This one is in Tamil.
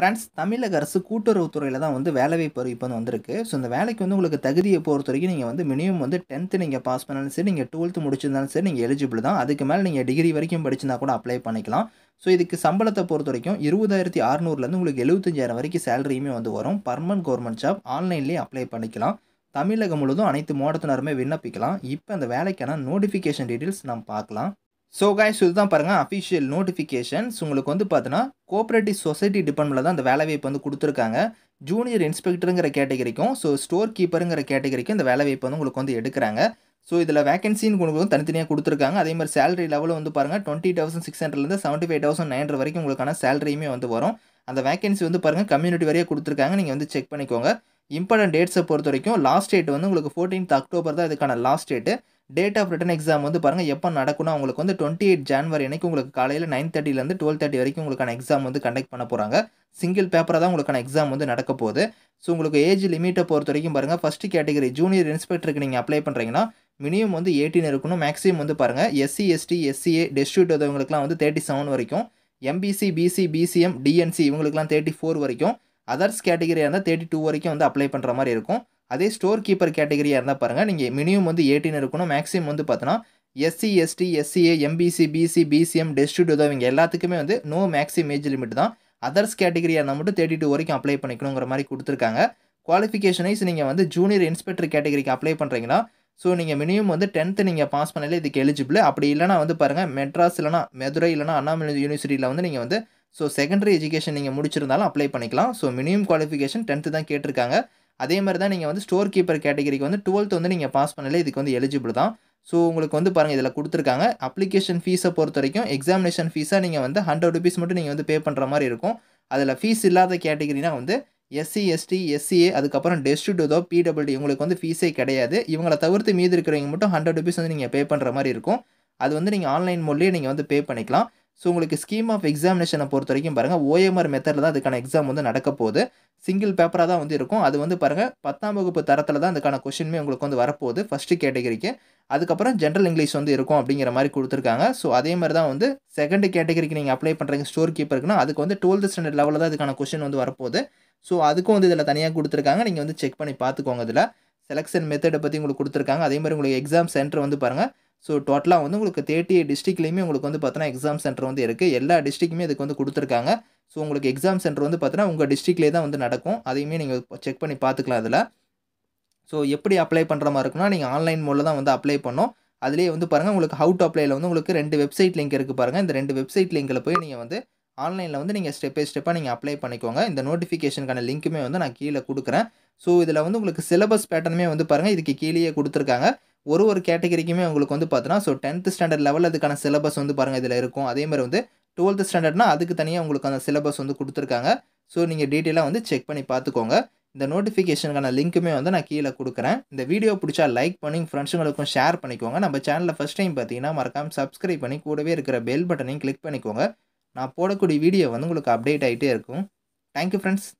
ஃப்ரெண்ட்ஸ் தமிழக அரசு கூட்டுறவுத்துறையில் தான் வந்து வேலைவாய்ப்பு இப்போ வந்து வந்திருக்கு ஸோ இந்த வேலைக்கு வந்து உங்களுக்கு தகுதியை பொறுத்த வரைக்கும் நீங்கள் வந்து மினிமம் வந்து டென்த்து நீங்கள் பாஸ் பண்ணாலும் சரி நீங்கள் டுவெல்த்து முடிச்சிருந்தாலும் சரி நீங்கள் எலிஜிபிள் தான் அதுக்கு மேலே நீங்கள் டிகிரி வரைக்கும் படிச்சிருந்தா கூட அப்ளை பண்ணிக்கலாம் ஸோ இதுக்கு சம்பளத்தை பொறுத்த வரைக்கும் இருபதாயிரத்தி அறநூறுலேருந்து உங்களுக்கு எழுபத்தஞ்சாயிரம் வரைக்கும் சேலரியுமே வந்து வரும் பர்மனன்ட் கவர்மெண்ட் ஜாப் ஆன்லைன்லேயே அப்ளை பண்ணிக்கலாம் தமிழகம் முழுவதும் அனைத்து மாவட்டத்தினருமே விண்ணப்பிக்கலாம் இப்போ அந்த வேலைக்கான நோட்டிஃபிகேஷன் டீட்டெயில்ஸ் நம்ம பார்க்கலாம் ஸோ கைஸ் இதுதான் பாருங்கள் அஃபிஷியல் நோட்டிஃபிகேஷன்ஸ் உங்களுக்கு வந்து பார்த்தீங்கன்னா கோஆப்ரேட்டிவ் சொசைட்டி டிபார்ட்மெண்ட்டில் தான் அந்த வேலைவாய்ப்பு வந்து கொடுத்துருக்காங்க ஜூனியர் இன்ஸ்பெக்டருங்கிற கேட்டகரிக்கும் ஸோ ஸ்டோர் கீப்பருங்கிற கேட்டகரிக்கும் இந்த வேலைவாய்ப்பு வந்து உங்களுக்கு வந்து எடுக்கிறாங்க ஸோ இதில் வேகன்சின்னு உங்களுக்கு தனித்தனியாக கொடுத்துருக்காங்க அதே மாதிரி சேலரி லெவலில் வந்து பாருங்கள் டுவெண்ட்டி தௌசண்ட் சிக்ஸ் ஹண்ட்ரட்லேருந்து seventy five thousand nine hundred வரைக்கும் உங்களுக்கான சேலரியுமே வந்து வரும் அந்த வேகன்சி வந்து பாருங்கள் கம்யூனிட்டி வரையாக கொடுத்துருக்காங்க நீங்கள் வந்து செக் பண்ணிக்கோங்க இம்பார்ட்டன்ட் டேட்ஸை பொறுத்த வரைக்கும் லாஸ்ட் டேட் வந்து உங்களுக்கு ஃபோர்டீன்த் அக்டோபர் தான் இதுக்கான last date date of written exam வந்து பாருங்கள் எப்போ நடக்கும்னா உங்களுக்கு வந்து டுவெண்ட்டி எயிட் ஜான்வரி அன்னைக்கு உங்களுக்கு காலையில் நைன் தேர்ட்டிலேருந்து டுவெல் தேர்ட்டி வரைக்கும் உங்களுக்கான எக்ஸாம் வந்து கண்டக்ட் பண்ண போகிறாங்க சிங்கிள் பேப்பராக தான் உங்களுக்கான எக்ஸாம் வந்து நடக்க போகுது ஸோ உங்களுக்கு ஏஜ் லிமிட்டை பொறுத்த வரைக்கும் பாருங்கள் ஃபஸ்ட்டு கேட்டகரி ஜூனியர் இன்ஸ்பெக்டருக்கு நீங்கள் அப்ளை பண்ணுறீங்கன்னா மினிமம் வந்து எயிட்டீன் இருக்கணும் மேக்ஸிமம் வந்து பாருங்கள் எஸ்சி எஸ்டி எஸ்சிஏ டெஸ்ட்ரியூட் வந்தவங்களுக்குலாம் வந்து தேர்ட்டி செவன் வரைக்கும் எம்பிசி பிசி பிசிஎம் டிஎன்சி இவங்களுக்குலாம் தேர்ட்டி ஃபோர் வரைக்கும் அதர்ஸ் கேட்டகரியாக இருந்தால் தேர்ட்டி டூ வரைக்கும் வந்து அப்ளை பண்ணுற மாதிரி இருக்கும் அதே ஸ்டோர் கீப்பர் கேட்டகரியாக இருந்தால் பாருங்கள் நீங்கள் மினிமம் வந்து எயிட்டீன் இருக்கணும் மேக்ஸிமம் வந்து பார்த்தோன்னா SC ST SCA MBC BC BCM destitute இவங்க எல்லாத்துக்குமே வந்து நோ மேக்ஸிமம் ஏஜ் லிமிட் தான் அதர்ஸ் கேட்டகரியாக மட்டும் தேர்ட்டி டூ வரைக்கும் அப்ளை பண்ணிக்கணுங்கிற மாதிரி கொடுத்துருக்காங்க குவாலிஃபிகேஷனைஸ் நீங்கள் வந்து ஜூனியர் இன்ஸ்பெக்டர் கேட்டகரிக்கு அப்ளை பண்ணுறீங்கன்னா ஸோ நீங்கள் மினிமம் வந்து டென்த்து நீங்கள் பாஸ் பண்ணலே இதுக்கு எலிஜிபிள் அப்படி இல்லைனா வந்து பாருங்கள் மெட்ராஸ் இல்லைனா மதுரை இல்லைனா அண்ணாமலை யூனிவர்சிட்டியில் வந்து நீங்கள் வந்து ஸோ செகண்டரி எஜுகேஷன் நீங்கள் முடிச்சிருந்தாலும் அப்ளை பண்ணிக்கலாம் ஸோ மினிமம் குவாலிஃபிகேஷன் டென்த்து தான் கேட்டிருக்காங்க அதே மாதிரி தான் நீங்கள் வந்து ஸ்டோர் கீப்பர் கேட்டகரிக்கு வந்து டுவெல்த் வந்து நீங்கள் பாஸ் பண்ணலே இதுக்கு வந்து எலிஜிபிள் தான் ஸோ உங்களுக்கு வந்து பாருங்கள் இதில் கொடுத்துருக்காங்க அப்ளிகேஷன் ஃபீஸை பொறுத்த வரைக்கும் எக்ஸாமினேஷன் ஃபீஸாக நீங்கள் வந்து ஹண்ட்ரட் ருபீஸ் மட்டும் நீங்கள் வந்து பே பண்ணுற மாதிரி இருக்கும் அதில் ஃபீஸ் இல்லாத கேட்டகிரினா வந்து எஸ்சி எஸ்டி எஸ்சிஏ அதுக்கப்புறம் டெஸ்டியூட்டோ பிடபிள்யூ உங்களுக்கு வந்து ஃபீஸே கிடையாது இவங்களை தவிர்த்து மீது இருக்கிறவங்க மட்டும் ஹண்ட்ரட் ருபீஸ் வந்து நீங்கள் பே பண்ணுற மாதிரி இருக்கும் அது வந்து நீங்கள் ஆன்லைன் மூலியே நீங்கள் வந்து பே பண்ணிக்கலாம் ஸோ உங்களுக்கு ஸ்கீம் ஆஃப் எக்ஸாமினேஷனை பொறுத்த வரைக்கும் பாருங்கள் ஓஎம்ஆர் மெத்தடில் தான் அதுக்கான எக்ஸாம் வந்து நடக்க போகுது சிங்கிள் பேப்பராக தான் வந்து இருக்கும் அது வந்து பாருங்கள் பத்தாம் வகுப்பு தரத்தில் தான் அதுக்கான கொஷினுமே உங்களுக்கு வந்து வரப்போகுது ஃபஸ்ட்டு கேட்டகரிக்கு அதுக்கப்புறம் ஜென்ரல் இங்கிலீஷ் வந்து இருக்கும் அப்படிங்கிற மாதிரி கொடுத்துருக்காங்க ஸோ அதே மாதிரி தான் வந்து செகண்ட் கேட்டகரிக்கு நீங்கள் அப்ளை பண்ணுறீங்க ஸ்டோர் கீப்பருக்குனா அதுக்கு வந்து டுவெல்த் ஸ்டாண்டர்ட் லெவலில் தான் அதுக்கான கொஷின் வந்து வரப்போகுது ஸோ அதுக்கும் வந்து இதில் தனியாக கொடுத்துருக்காங்க நீங்கள் வந்து செக் பண்ணி பார்த்துக்கோங்க இதில் செலெக்ஷன் மெத்தடை பற்றி உங்களுக்கு கொடுத்துருக்காங்க அதே மாதிரி உங்களுக்கு எக்ஸாம் சென்டர் வந்து பாருங்கள் ஸோ டோட்டலாக வந்து உங்களுக்கு தேர்ட்டி எயிட் டிஸ்ட்ரிக்ட்லேயுமே உங்களுக்கு வந்து பார்த்தோன்னா எக்ஸாம் சென்டர் வந்து இருக்குது எல்லா டிஸ்ட்ரிக்குமே இதுக்கு வந்து கொடுத்துருக்காங்க ஸோ உங்களுக்கு எக்ஸாம் சென்டர் வந்து பார்த்தீங்கன்னா உங்கள் டிஸ்ட்ரிக்ட்லேயே தான் வந்து நடக்கும் அதையுமே நீங்கள் செக் பண்ணி பார்த்துக்கலாம் அதில் ஸோ எப்படி அப்ளை பண்ணுற மாதிரி இருக்குன்னா நீங்கள் ஆன்லைன் மூலம் தான் வந்து அப்ளை பண்ணோம் அதுலேயே வந்து பாருங்கள் உங்களுக்கு ஹவு டு அப்ளைல வந்து உங்களுக்கு ரெண்டு வெப்சைட் லிங்க் இருக்குது பாருங்கள் இந்த ரெண்டு வெப்சைட் லிங்கில் போய் நீங்கள் வந்து ஆன்லைனில் வந்து நீங்கள் ஸ்டெப் பை ஸ்டெப்பாக நீங்கள் அப்ளை பண்ணிக்கோங்க இந்த நோட்டிஃபிகேஷனுக்கான லிங்க்குமே வந்து நான் கீழே கொடுக்குறேன் ஸோ இதில் வந்து உங்களுக்கு சிலபஸ் பேட்டர்னுமே வந்து பாருங்கள் இதுக்கு கீழேயே கொடுத்துருக்காங்க ஒரு ஒரு கேட்டகரிக்குமே உங்களுக்கு வந்து பார்த்தோன்னா ஸோ டென்த் ஸ்டாண்டர்ட் லெவல் அதுக்கான சிலபஸ் வந்து பாருங்கள் இதில் இருக்கும் அதேமாதிரி வந்து டுவெல்த் ஸ்டாண்டர்ட்னா அதுக்கு தனியாக உங்களுக்கு அந்த சிலபஸ் வந்து கொடுத்துருக்காங்க ஸோ நீங்கள் டீட்டெயிலாக வந்து செக் பண்ணி பார்த்துக்கோங்க இந்த நோட்டிஃபிகேஷனுக்கான லிங்க்குமே வந்து நான் கீழே கொடுக்குறேன் இந்த வீடியோ பிடிச்சா லைக் பண்ணி ஃப்ரெண்ட்ஸுங்களுக்கும் ஷேர் பண்ணிக்கோங்க நம்ம சேனலில் ஃபஸ்ட் டைம் பார்த்தீங்கன்னா மறக்காமல் சப்ஸ்கிரைப் பண்ணி கூடவே இருக்கிற பெல் பட்டனையும் கிளிக் பண்ணிக்கோங்க நான் போடக்கூடிய வீடியோ வந்து உங்களுக்கு அப்டேட் ஆகிட்டே இருக்கும் தேங்க்யூ ஃப்ரெண்ட்ஸ்